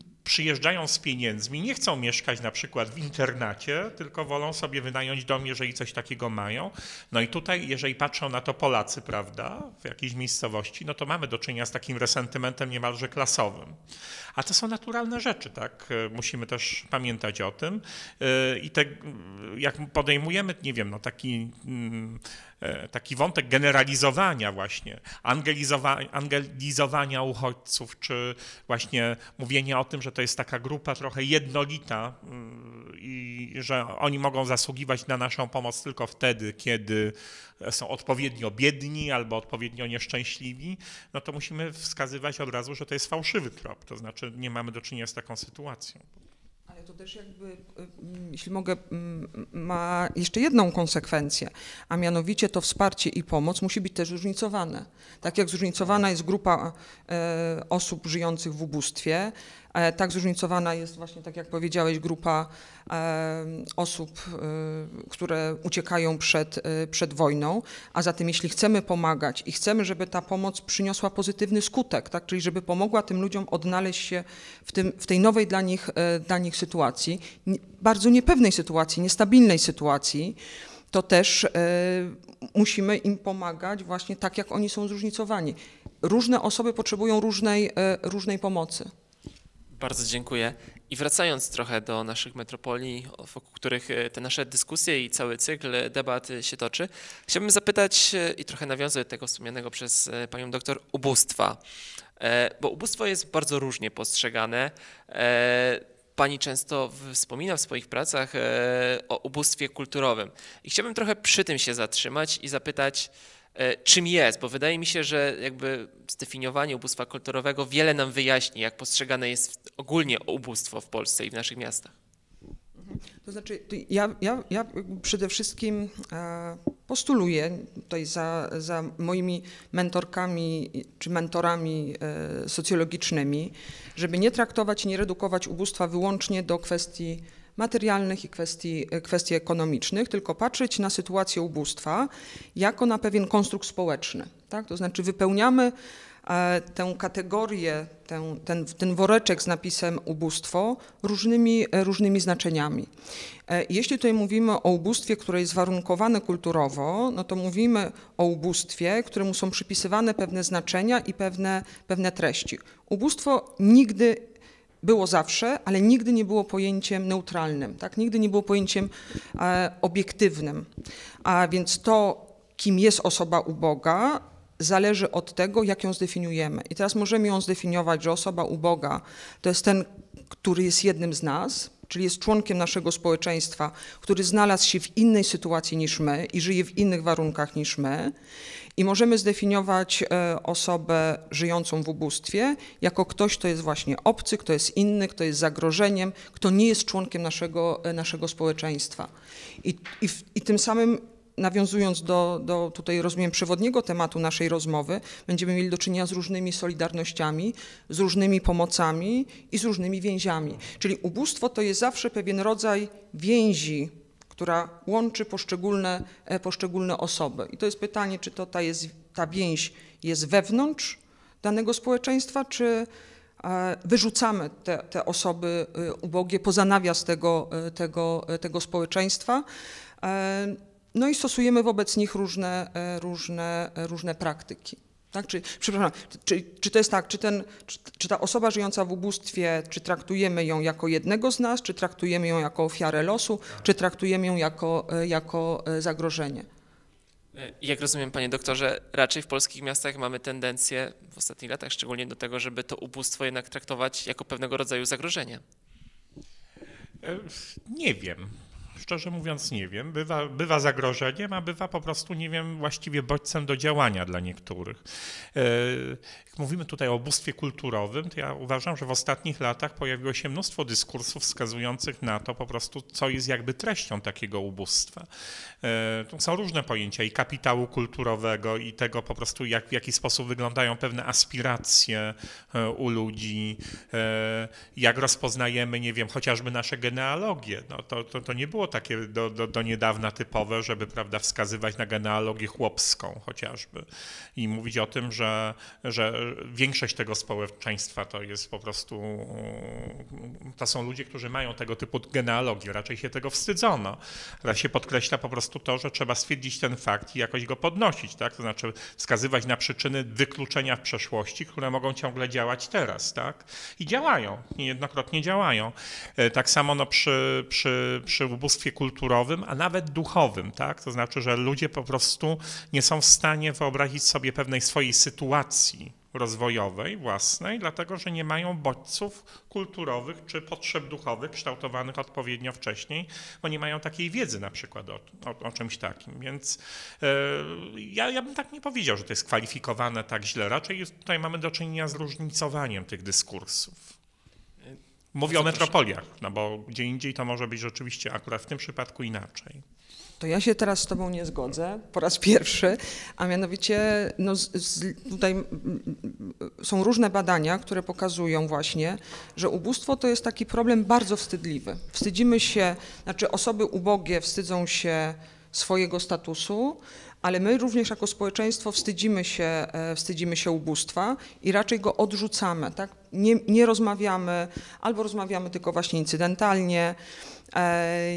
y, przyjeżdżają z pieniędzmi, nie chcą mieszkać na przykład w internacie, tylko wolą sobie wynająć dom, jeżeli coś takiego mają. No i tutaj, jeżeli patrzą na to Polacy, prawda, w jakiejś miejscowości, no to mamy do czynienia z takim resentymentem niemalże klasowym. A to są naturalne rzeczy, tak? Musimy też pamiętać o tym. I te, jak podejmujemy, nie wiem, no taki, mm, taki wątek generalizowania właśnie, angelizowa angelizowania uchodźców, czy właśnie mówienia o tym, że to jest taka grupa trochę jednolita mm, i że oni mogą zasługiwać na naszą pomoc tylko wtedy, kiedy są odpowiednio biedni albo odpowiednio nieszczęśliwi, no to musimy wskazywać od razu, że to jest fałszywy trop, to znaczy nie mamy do czynienia z taką sytuacją. Ale to też jakby, mm, jeśli mogę, mm, ma jeszcze jedną konsekwencję, a mianowicie to wsparcie i pomoc musi być też zróżnicowane. Tak jak zróżnicowana jest grupa e, osób żyjących w ubóstwie, E, tak zróżnicowana jest właśnie, tak jak powiedziałeś, grupa osób, y, które uciekają przed, y, przed wojną, a zatem jeśli chcemy pomagać i chcemy, żeby ta pomoc przyniosła pozytywny skutek, tak? czyli żeby pomogła tym ludziom odnaleźć się w, tym, w tej nowej dla nich, e, dla nich sytuacji, bardzo niepewnej sytuacji, niestabilnej sytuacji, to też e, musimy im pomagać właśnie tak, jak oni są zróżnicowani. Różne osoby potrzebują różnej, różnej pomocy. Bardzo dziękuję. I wracając trochę do naszych metropolii, wokół których e, te nasze dyskusje i cały cykl debat e, się toczy, chciałbym zapytać e, i trochę nawiązać do tego wspomnianego przez panią doktor ubóstwa, bo ubóstwo jest bardzo różnie postrzegane. Pani często wspomina w swoich pracach o ubóstwie kulturowym. I chciałbym trochę przy tym się zatrzymać i zapytać, E, czym jest, bo wydaje mi się, że jakby zdefiniowanie ubóstwa kulturowego wiele nam wyjaśni, jak postrzegane jest ogólnie ubóstwo w Polsce i w naszych miastach. Mhm. To znaczy, ja, ja, ja przede wszystkim e, postuluję tutaj za, za moimi mentorkami czy mentorami e, socjologicznymi, żeby nie traktować, nie redukować ubóstwa wyłącznie do kwestii materialnych i kwestii, e, kwestii ekonomicznych, tylko patrzeć na sytuację ubóstwa jako na pewien konstrukt społeczny. Tak? To znaczy wypełniamy e, tę kategorię, ten, ten, ten woreczek z napisem ubóstwo różnymi, e, różnymi znaczeniami. Jeśli tutaj mówimy o ubóstwie, które jest warunkowane kulturowo, no to mówimy o ubóstwie, któremu są przypisywane pewne znaczenia i pewne, pewne treści. Ubóstwo nigdy było zawsze, ale nigdy nie było pojęciem neutralnym, tak? nigdy nie było pojęciem e, obiektywnym. A więc to, kim jest osoba uboga, zależy od tego, jak ją zdefiniujemy. I teraz możemy ją zdefiniować, że osoba uboga to jest ten, który jest jednym z nas, czyli jest członkiem naszego społeczeństwa, który znalazł się w innej sytuacji niż my i żyje w innych warunkach niż my. I możemy zdefiniować e, osobę żyjącą w ubóstwie jako ktoś, kto jest właśnie obcy, kto jest inny, kto jest zagrożeniem, kto nie jest członkiem naszego, e, naszego społeczeństwa. I, i, i tym samym nawiązując do, do tutaj, rozumiem, przewodniego tematu naszej rozmowy, będziemy mieli do czynienia z różnymi solidarnościami, z różnymi pomocami i z różnymi więziami. Czyli ubóstwo to jest zawsze pewien rodzaj więzi która łączy poszczególne, e, poszczególne osoby. I to jest pytanie, czy to ta, jest, ta więź jest wewnątrz danego społeczeństwa, czy e, wyrzucamy te, te osoby e, ubogie poza nawias tego, tego, tego społeczeństwa. No i stosujemy wobec nich różne, różne, różne praktyki. Tak? Czy, przepraszam, czy, czy to jest tak, czy, ten, czy, czy, ta osoba żyjąca w ubóstwie, czy traktujemy ją jako jednego z nas, czy traktujemy ją jako ofiarę losu, czy traktujemy ją jako, e, jako e, zagrożenie? E, jak rozumiem, panie doktorze, raczej w polskich miastach mamy tendencję w ostatnich latach szczególnie do tego, żeby to ubóstwo jednak traktować jako pewnego rodzaju zagrożenie. Nie wiem. Szczerze mówiąc, nie wiem. Bywa, bywa zagrożeniem, a bywa po prostu, nie wiem, właściwie bodźcem do działania dla niektórych. E, jak mówimy tutaj o bóstwie kulturowym, to ja uważam, że w ostatnich latach pojawiło się mnóstwo dyskursów wskazujących na to po prostu, co jest jakby treścią takiego ubóstwa. E, są różne pojęcia i kapitału kulturowego, i tego po prostu, jak, w jaki sposób wyglądają pewne aspiracje e, u ludzi, jak rozpoznajemy, nie wiem, chociażby nasze genealogie. No, to, to, to nie było było takie do, do, do niedawna typowe, żeby prawda, wskazywać na genealogię chłopską chociażby i mówić o tym, że, że większość tego społeczeństwa to jest po prostu, mm, to są ludzie, którzy mają tego typu genealogię, raczej się tego wstydzono. Teraz się podkreśla po prostu to, że trzeba stwierdzić ten fakt i jakoś go podnosić, tak? to znaczy wskazywać na przyczyny wykluczenia w przeszłości, które mogą ciągle działać teraz. Tak? I działają, niejednokrotnie działają. E, tak samo no, przy, przy, przy ubóstwie dziedzictwie kulturowym, a nawet duchowym. Tak? To znaczy, że ludzie po prostu nie są w stanie wyobrazić sobie pewnej swojej sytuacji rozwojowej własnej, dlatego że nie mają bodźców kulturowych czy potrzeb duchowych kształtowanych odpowiednio wcześniej, bo nie mają takiej wiedzy na przykład o, o, o czymś takim. Więc yy, ja, ja bym tak nie powiedział, że to jest kwalifikowane tak źle. Raczej tutaj mamy do czynienia z różnicowaniem tych dyskursów. Mówię o metropoliach, no bo gdzie indziej to może być rzeczywiście akurat w tym przypadku inaczej. To ja się teraz z Tobą nie zgodzę po raz pierwszy, a mianowicie no z, z, tutaj są różne badania, które pokazują właśnie, że ubóstwo to jest taki problem bardzo wstydliwy. Wstydzimy się, znaczy osoby ubogie wstydzą się swojego statusu, ale my również jako społeczeństwo wstydzimy się, e, wstydzimy się ubóstwa i raczej go odrzucamy. Tak? nie, nie rozmawiamy, albo rozmawiamy tylko właśnie incydentalnie. E,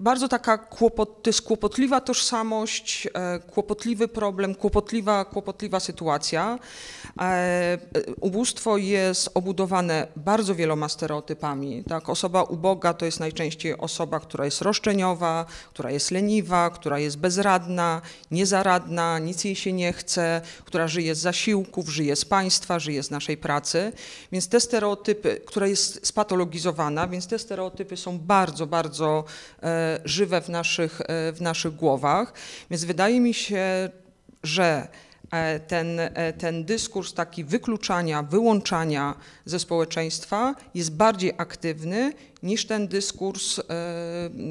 bardzo taka kłopot, to jest kłopotliwa tożsamość, e, kłopotliwy problem, kłopotliwa, kłopotliwa sytuacja. E, ubóstwo jest obudowane bardzo wieloma stereotypami. Tak? Osoba uboga to jest najczęściej osoba, która jest roszczeniowa, która jest leniwa, która jest bezradna, niezaradna, nic jej się nie chce, która żyje z zasiłków, żyje z państwa, żyje z naszej pracy. Więc te stereotypy, która jest spatologizowana, więc te stereotypy są bardzo bardzo, bardzo e, żywe w naszych, e, w naszych głowach. Więc wydaje mi się, że e, ten, ten dyskurs taki wykluczania, wyłączania ze społeczeństwa jest bardziej aktywny niż ten dyskurs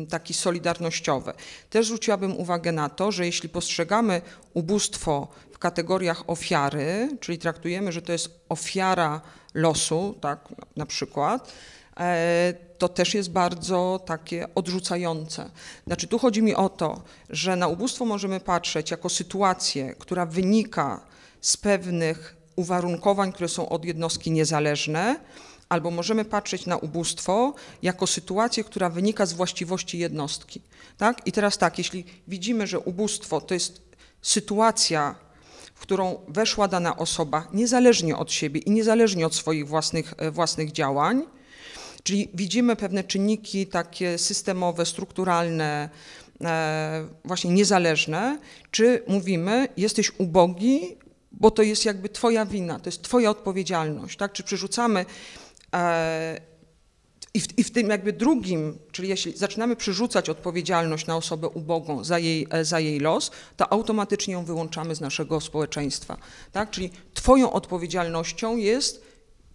taki solidarnościowy. Też zwróciłabym uwagę na to, że jeśli postrzegamy ubóstwo w kategoriach ofiary, czyli traktujemy, że to jest ofiara losu, tak na przykład, E, to też jest bardzo takie odrzucające. Znaczy, tu chodzi mi o to, że na ubóstwo możemy patrzeć jako sytuację, która wynika z pewnych uwarunkowań, które są od jednostki niezależne, albo możemy patrzeć na ubóstwo jako sytuację, która wynika z właściwości jednostki. Tak? I teraz tak, jeśli widzimy, że ubóstwo to jest sytuacja, w którą weszła dana osoba niezależnie od siebie i niezależnie od swoich własnych, e, własnych działań, Czyli widzimy pewne czynniki takie systemowe, strukturalne, e, właśnie niezależne, czy mówimy, jesteś ubogi, bo to jest jakby Twoja wina, to jest Twoja odpowiedzialność, tak? Czy przerzucamy e, i w, I w, tym jakby drugim, czyli jeśli zaczynamy przerzucać odpowiedzialność na osobę ubogą za jej, e, za jej los, to automatycznie ją wyłączamy z naszego społeczeństwa. Tak? Czyli Twoją odpowiedzialnością jest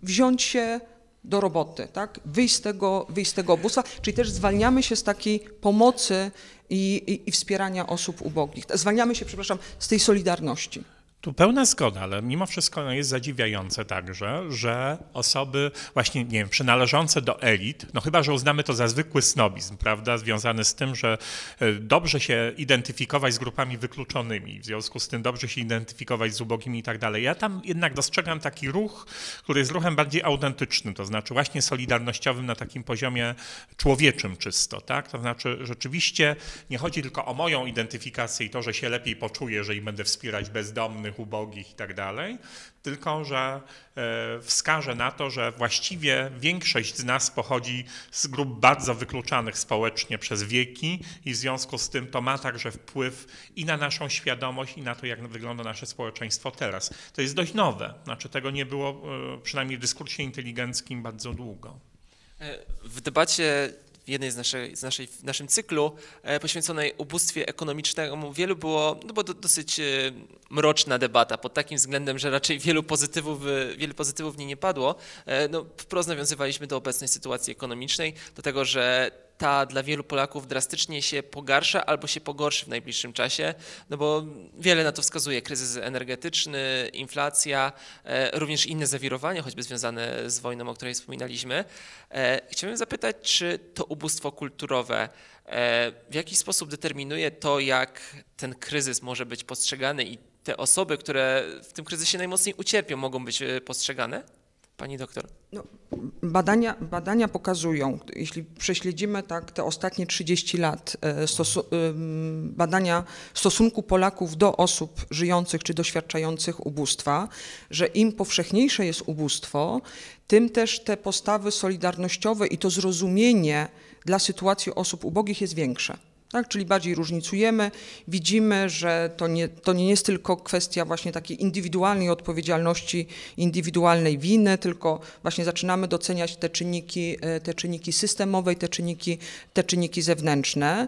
wziąć się do roboty, tak? wyjść, z tego, wyjść z tego czyli też zwalniamy się z takiej pomocy i, i, i, wspierania osób ubogich. Zwalniamy się, przepraszam, z tej solidarności. Tu pełna zgoda, ale mimo wszystko no, jest zadziwiające także, że osoby właśnie, nie wiem, przynależące do elit, no chyba, że uznamy to za zwykły snobizm, prawda, związany z tym, że e, dobrze się identyfikować z grupami wykluczonymi, w związku z tym dobrze się identyfikować z ubogimi i tak dalej. Ja tam jednak dostrzegam taki ruch, który jest ruchem bardziej autentycznym, to znaczy właśnie solidarnościowym na takim poziomie człowieczym czysto, tak, to znaczy rzeczywiście nie chodzi tylko o moją identyfikację i to, że się lepiej poczuję, że będę wspierać bezdomnych, biednych, ubogich i tak dalej, tylko że e, wskaże na to, że właściwie większość z nas pochodzi z grup bardzo wykluczanych społecznie przez wieki i w związku z tym to ma także wpływ i na naszą świadomość, i na to, jak wygląda nasze społeczeństwo teraz. To jest dość nowe, znaczy tego nie było e, przynajmniej w dyskursie inteligenckim bardzo długo. E, w debacie w jednej z, naszej, z naszej, w naszym cyklu e, poświęconej ubóstwie ekonomicznemu wielu było, no bo do, dosyć e, mroczna debata pod takim względem, że raczej wielu pozytywów, e, wielu pozytywów w niej nie padło. No, wprost nawiązywaliśmy do obecnej sytuacji ekonomicznej, do tego, że ta dla wielu Polaków drastycznie się pogarsza albo się pogorszy w najbliższym czasie, no bo wiele na to wskazuje. Kryzys energetyczny, inflacja, e, również inne zawirowania, choćby związane z wojną, o której wspominaliśmy. E, chciałbym zapytać, czy to ubóstwo kulturowe e, w jaki sposób determinuje to, jak ten kryzys może być postrzegany i te osoby, które w tym kryzysie najmocniej ucierpią, mogą być postrzegane? Pani doktor. No, badania, badania pokazują, jeśli prześledzimy tak te ostatnie 30 lat e, stosu, e, badania stosunku Polaków do osób żyjących czy doświadczających ubóstwa, że im powszechniejsze jest ubóstwo, tym też te postawy solidarnościowe i to zrozumienie dla sytuacji osób ubogich jest większe. Tak? Czyli bardziej różnicujemy, widzimy, że to nie, to nie jest tylko kwestia właśnie takiej indywidualnej odpowiedzialności, indywidualnej winy, tylko właśnie zaczynamy doceniać te czynniki, e, te czynniki systemowe i te czynniki, te czynniki zewnętrzne.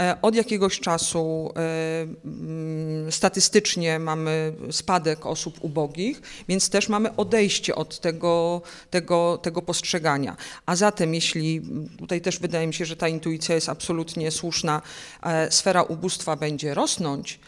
E, od jakiegoś czasu e, mm, statystycznie mamy spadek osób ubogich, więc też mamy odejście od tego, tego, tego postrzegania. A zatem, jeśli mm, tutaj też wydaje mi się, że ta intuicja jest absolutnie słuszna, e, sfera ubóstwa będzie rosnąć,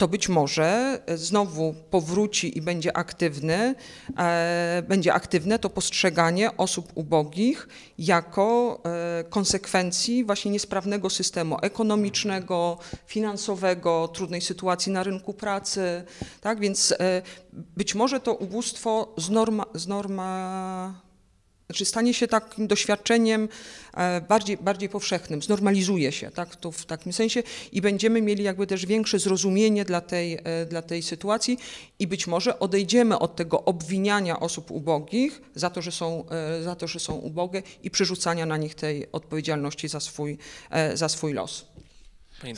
to być może e, znowu powróci i będzie aktywny, e, będzie aktywne to postrzeganie osób ubogich jako e, konsekwencji właśnie niesprawnego systemu ekonomicznego, finansowego, trudnej sytuacji na rynku pracy. Tak więc być może to ubóstwo znorma, znorma znaczy stanie się takim doświadczeniem e, bardziej, bardziej powszechnym, znormalizuje się tak, to w takim sensie i będziemy mieli jakby też większe zrozumienie dla tej, e, dla tej sytuacji i być może odejdziemy od tego obwiniania osób ubogich za to, że są, e, za to, że są ubogie i przerzucania na nich tej odpowiedzialności za swój, za swój los.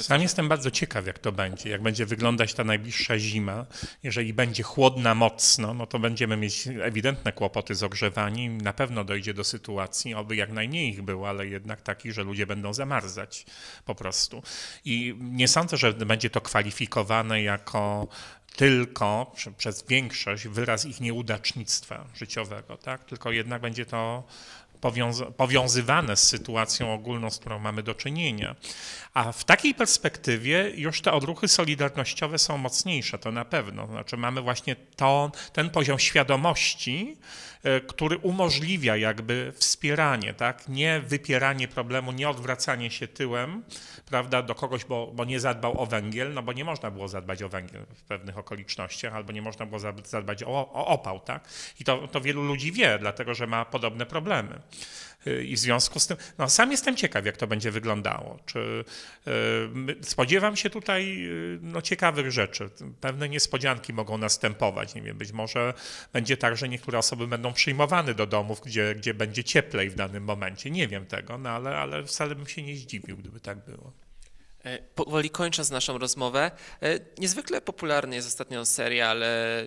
Sam jestem bardzo ciekaw, jak to będzie, jak będzie wyglądać ta najbliższa zima. Jeżeli będzie chłodna mocno, no to będziemy mieć ewidentne kłopoty z ogrzewaniem. Na pewno dojdzie do sytuacji, oby jak najmniej ich było, ale jednak taki, że ludzie będą zamarzać po prostu. I nie sądzę, że będzie to kwalifikowane jako tylko przez większość wyraz ich nieudacznictwa życiowego, tak? tylko jednak będzie to powiąza powiązywane z sytuacją ogólną, z którą mamy do czynienia. A w takiej perspektywie już te odruchy solidarnościowe są mocniejsze, to na pewno. Znaczy mamy właśnie to, ten poziom świadomości, E, który umożliwia jakby wspieranie, tak? nie wypieranie problemu, nie odwracanie się tyłem prawda, do kogoś, bo, bo nie zadbał o węgiel, no bo nie można było zadbać o węgiel w pewnych okolicznościach, albo nie można było zadbać o, o opał. Tak? I to, to wielu ludzi wie, dlatego że ma podobne problemy. Y, I w związku z tym, no sam jestem ciekaw, jak to będzie wyglądało. Czy y, spodziewam się tutaj y, no, ciekawych rzeczy. Pewne niespodzianki mogą następować. Nie wiem, być może będzie tak, że niektóre osoby będą przyjmowane do domów, gdzie, gdzie będzie cieplej w danym momencie. Nie wiem tego, no ale, ale wcale bym się nie zdziwił, gdyby tak było. E, powoli kończąc naszą rozmowę, e, niezwykle popularny jest ostatnio serial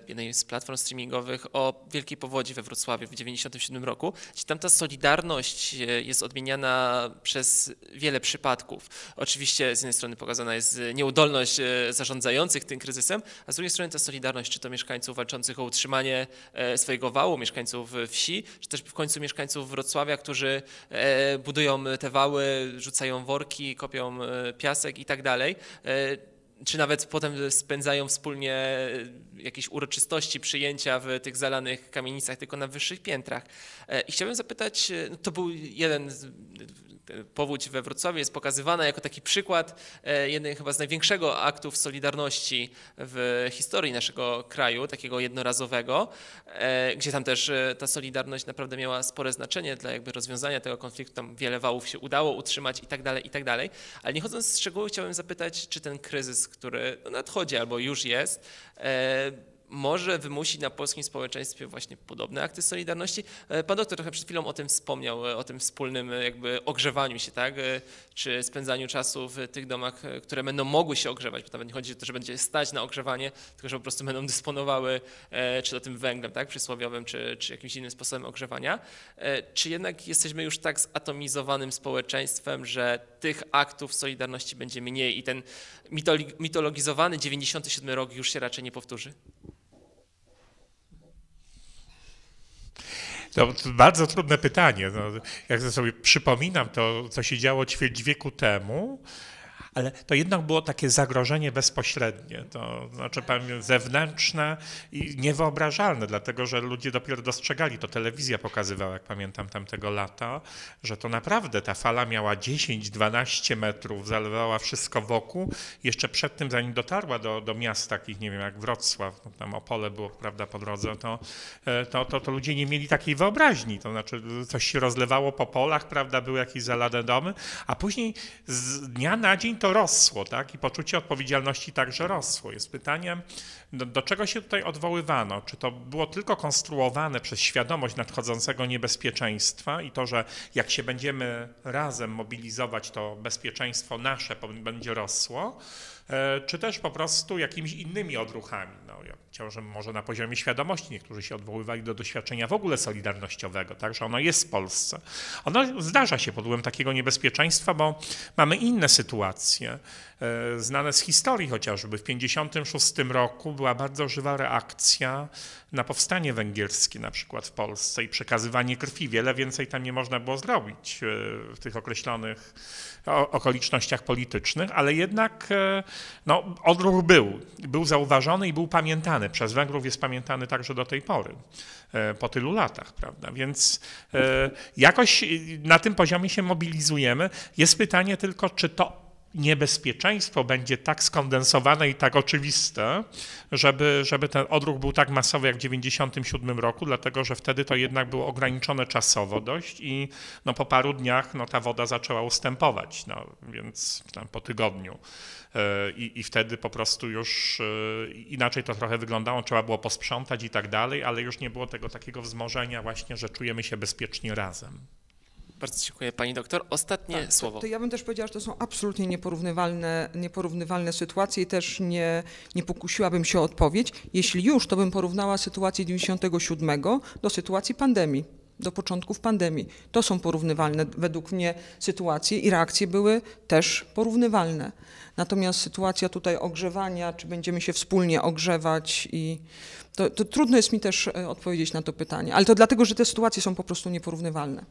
jednej z platform streamingowych o wielkiej powodzi we Wrocławiu w 1997 roku, gdzie tam solidarność e, jest odmieniana przez wiele przypadków. Oczywiście z jednej strony pokazana jest nieudolność zarządzających tym kryzysem, a z drugiej strony ta solidarność czy to mieszkańców walczących o utrzymanie swojego wału, mieszkańców wsi, czy też w końcu mieszkańców Wrocławia, którzy budują te wały, rzucają worki, kopią piasek, klasek i tak dalej e, czy nawet potem spędzają wspólnie e, jakieś uroczystości, przyjęcia w tych zalanych kamienicach, tylko na wyższych piętrach. E, I chciałbym zapytać, no to był jeden powódź we Wrocławiu jest pokazywana jako taki przykład e, jeden chyba z największego aktów solidarności w historii naszego kraju, takiego jednorazowego, e, gdzie tam też e, ta solidarność naprawdę miała spore znaczenie dla jakby rozwiązania tego konfliktu, tam wiele wałów się udało utrzymać i tak dalej, i tak dalej. Ale nie chodząc w szczegóły, chciałbym zapytać, czy ten kryzys, który nadchodzi albo już jest, może wymusić na polskim społeczeństwie właśnie podobne akty solidarności. E, pan doktor trochę przed chwilą o tym wspomniał, e, o tym wspólnym e, jakby ogrzewaniu się, tak? Czy spędzaniu czasu w tych domach, które będą mogły się ogrzewać, bo nawet nie chodzi o to, że będzie stać na ogrzewanie, tylko że po prostu będą dysponowały czy to tym węglem, tak? Przysłowiowym, czy, czy jakimś innym sposobem ogrzewania. Czy jednak jesteśmy już tak zatomizowanym społeczeństwem, że tych aktów Solidarności będzie mniej i ten mitologizowany 97 rok już się raczej nie powtórzy? To bardzo trudne pytanie. No, jak sobie przypominam to, co się działo ćwierć wieku temu, ale to jednak było takie zagrożenie bezpośrednie, to znaczy tak. zewnętrzne i niewyobrażalne, dlatego że ludzie dopiero dostrzegali, to telewizja pokazywała, jak pamiętam tamtego lata, że to naprawdę ta fala miała 10-12 metrów, zalewała wszystko wokół. Jeszcze przed tym, zanim dotarła do, do miast takich, nie wiem, jak Wrocław, tam Opole było prawda, po drodze, to, e, to, to, to ludzie nie mieli takiej wyobraźni, to znaczy coś się rozlewało po polach, prawda, były jakieś zalane domy, a później z dnia na dzień to to rosło, tak? I poczucie odpowiedzialności także rosło. Jest pytaniem, do, do, czego się tutaj odwoływano? Czy to było tylko konstruowane przez świadomość nadchodzącego niebezpieczeństwa i to, że jak się będziemy razem mobilizować, to bezpieczeństwo nasze będzie rosło, e, czy też po prostu jakimiś innymi odruchami? no, ja że może na poziomie świadomości niektórzy się odwoływali do doświadczenia w ogóle solidarnościowego, tak, że ono jest w Polsce. Ono zdarza się pod wpływem takiego niebezpieczeństwa, bo mamy inne sytuacje, e, znane z historii chociażby. W 1956 roku była bardzo żywa reakcja na powstanie węgierskie na przykład w Polsce i przekazywanie krwi. Wiele więcej tam nie można było zrobić e, w tych określonych okolicznościach politycznych, ale jednak e, no, odruch był. Był zauważony i był pamiętany pamiętany, przez Węgrów jest pamiętany także do tej pory, e, po tylu latach, prawda? Więc e, jakoś e, na tym poziomie się mobilizujemy. Jest pytanie tylko, czy to niebezpieczeństwo będzie tak skondensowane i tak oczywiste, żeby, żeby ten odruch był tak masowy jak w 1997 roku, dlatego że wtedy to jednak było ograniczone czasowo dość i no, po paru dniach no, ta woda zaczęła ustępować, no, więc tam po tygodniu. E, I, I wtedy po prostu już e, inaczej to trochę wyglądało, trzeba było posprzątać i tak dalej, ale już nie było tego takiego wzmożenia właśnie, że czujemy się bezpiecznie razem. Bardzo dziękuję pani doktor. Ostatnie tak, słowo. To, to, ja bym też powiedziała, że to są absolutnie nieporównywalne, nieporównywalne sytuacje i też nie, nie pokusiłabym się o odpowiedź. Jeśli już, to bym porównała sytuację 97 do sytuacji pandemii do początków pandemii. To są porównywalne według mnie sytuacje i reakcje były też porównywalne. Natomiast sytuacja tutaj ogrzewania, czy będziemy się wspólnie ogrzewać i to, to trudno jest mi też e, odpowiedzieć na to pytanie, ale to dlatego, że te sytuacje są po prostu nieporównywalne.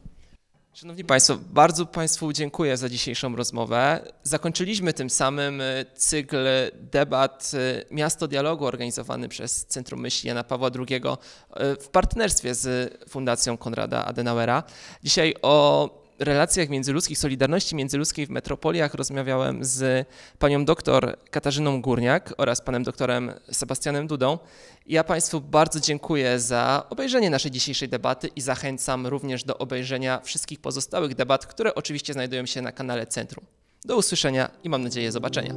Szanowni Państwo, bardzo Państwu dziękuję za dzisiejszą rozmowę. Zakończyliśmy tym samym y, cykl debat y, Miasto Dialogu organizowany przez Centrum Myśli Jana Pawła II y, w partnerstwie z Fundacją Konrada Adenauera. Dzisiaj o relacjach międzyludzkich, solidarności międzyludzkiej w metropoliach rozmawiałem z panią doktor Katarzyną Górniak oraz panem doktorem Sebastianem Dudą. Ja Państwu bardzo dziękuję za obejrzenie naszej dzisiejszej debaty i zachęcam również do obejrzenia wszystkich pozostałych debat, które oczywiście znajdują się na kanale Centrum. Do usłyszenia i mam nadzieję zobaczenia.